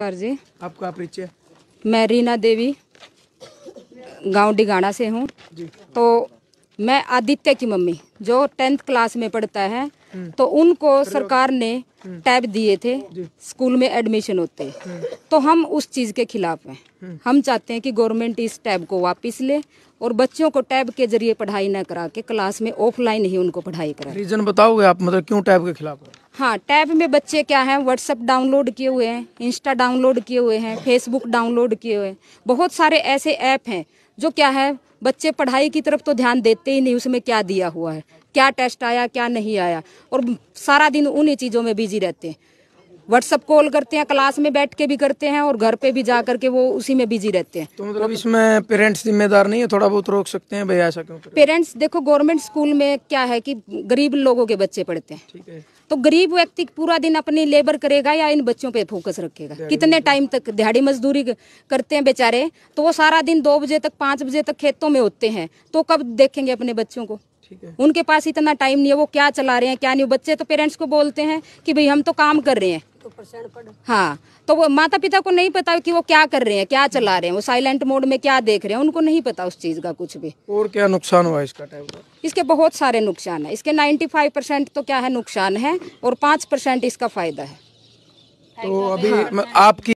नमस्कार जी आपका परिचय मैं रीना देवी गांव डिगाना से हूँ तो मैं आदित्य की मम्मी जो टेंथ क्लास में पढ़ता है हम्म। तो उनको सरकार ने हम्म। टैब दिए थे स्कूल में एडमिशन होते हम्म। तो हम उस चीज़ के खिलाफ हैं हम चाहते हैं कि गवर्नमेंट इस टैब को वापस ले और बच्चों को टैब के जरिए पढ़ाई न करा के क्लास में ऑफलाइन ही उनको पढ़ाई करा रीजन बताओगे आप मतलब क्यों टैब के खिलाफ है हाँ टैब में बच्चे क्या हैं व्हाट्सअप डाउनलोड किए हुए हैं इंस्टा डाउनलोड किए हुए हैं फेसबुक डाउनलोड किए हुए हैं बहुत सारे ऐसे ऐप हैं जो क्या है बच्चे पढ़ाई की तरफ तो ध्यान देते ही नहीं उसमें क्या दिया हुआ है क्या टेस्ट आया क्या नहीं आया और सारा दिन उन्हीं चीज़ों में बिजी रहते हैं व्हाट्सअप कॉल करते हैं क्लास में बैठ के भी करते हैं और घर पे भी जा करके वो उसी में बिजी रहते हैं तो मतलब इसमें पेरेंट्स जिम्मेदार नहीं है थोड़ा बहुत रोक सकते हैं भैया ऐसा क्यों पेरेंट्स देखो गवर्नमेंट स्कूल में क्या है कि गरीब लोगों के बच्चे पढ़ते हैं ठीक है तो गरीब व्यक्ति पूरा दिन अपनी लेबर करेगा या इन बच्चों पे फोकस रखेगा कितने टाइम तक दिहाड़ी मजदूरी करते हैं बेचारे तो वो सारा दिन दो बजे तक पांच बजे तक खेतों में होते हैं तो कब देखेंगे अपने बच्चों को उनके पास इतना टाइम नहीं है वो क्या चला रहे हैं क्या नहीं बच्चे तो पेरेंट्स को बोलते हैं कि भाई हम तो काम कर रहे हैं हाँ तो वो माता पिता को नहीं पता कि वो क्या कर रहे हैं क्या चला रहे हैं वो साइलेंट मोड में क्या देख रहे हैं उनको नहीं पता उस चीज का कुछ भी और क्या नुकसान हुआ इसका टाइम इसके बहुत सारे नुकसान है इसके 95 परसेंट तो क्या है नुकसान है और पाँच परसेंट इसका फायदा है तो अभी तो आपकी